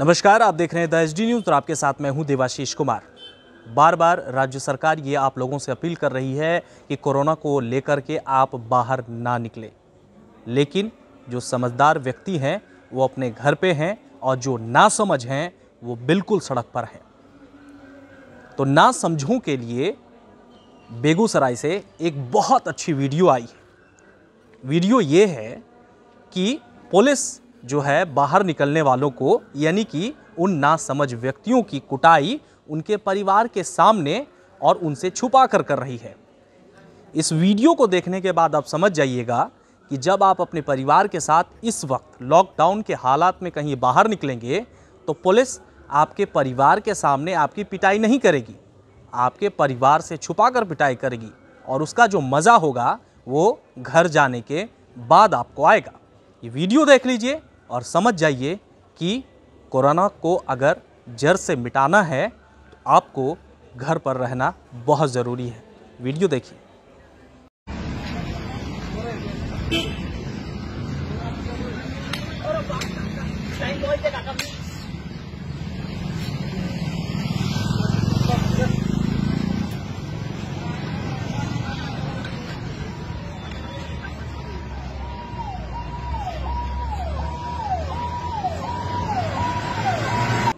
नमस्कार आप देख रहे हैं द एच डी न्यूज़ और आपके साथ मैं हूं देवाशीष कुमार बार बार राज्य सरकार ये आप लोगों से अपील कर रही है कि कोरोना को लेकर के आप बाहर ना निकले लेकिन जो समझदार व्यक्ति हैं वो अपने घर पे हैं और जो ना समझ हैं वो बिल्कुल सड़क पर हैं तो ना समझों के लिए बेगूसराय से एक बहुत अच्छी वीडियो आई है वीडियो ये है कि पुलिस जो है बाहर निकलने वालों को यानी कि उन नासमझ व्यक्तियों की कुटाई उनके परिवार के सामने और उनसे छुपा कर कर रही है इस वीडियो को देखने के बाद आप समझ जाइएगा कि जब आप अपने परिवार के साथ इस वक्त लॉकडाउन के हालात में कहीं बाहर निकलेंगे तो पुलिस आपके परिवार के सामने आपकी पिटाई नहीं करेगी आपके परिवार से छुपा कर पिटाई करेगी और उसका जो मज़ा होगा वो घर जाने के बाद आपको आएगा ये वीडियो देख लीजिए और समझ जाइए कि कोरोना को अगर जड़ से मिटाना है तो आपको घर पर रहना बहुत ज़रूरी है वीडियो देखिए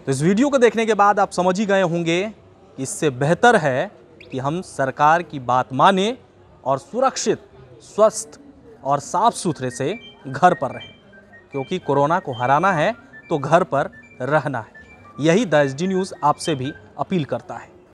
तो इस वीडियो को देखने के बाद आप समझ ही गए होंगे कि इससे बेहतर है कि हम सरकार की बात माने और सुरक्षित स्वस्थ और साफ सुथरे से घर पर रहें क्योंकि कोरोना को हराना है तो घर पर रहना है यही द एस डी न्यूज़ आपसे भी अपील करता है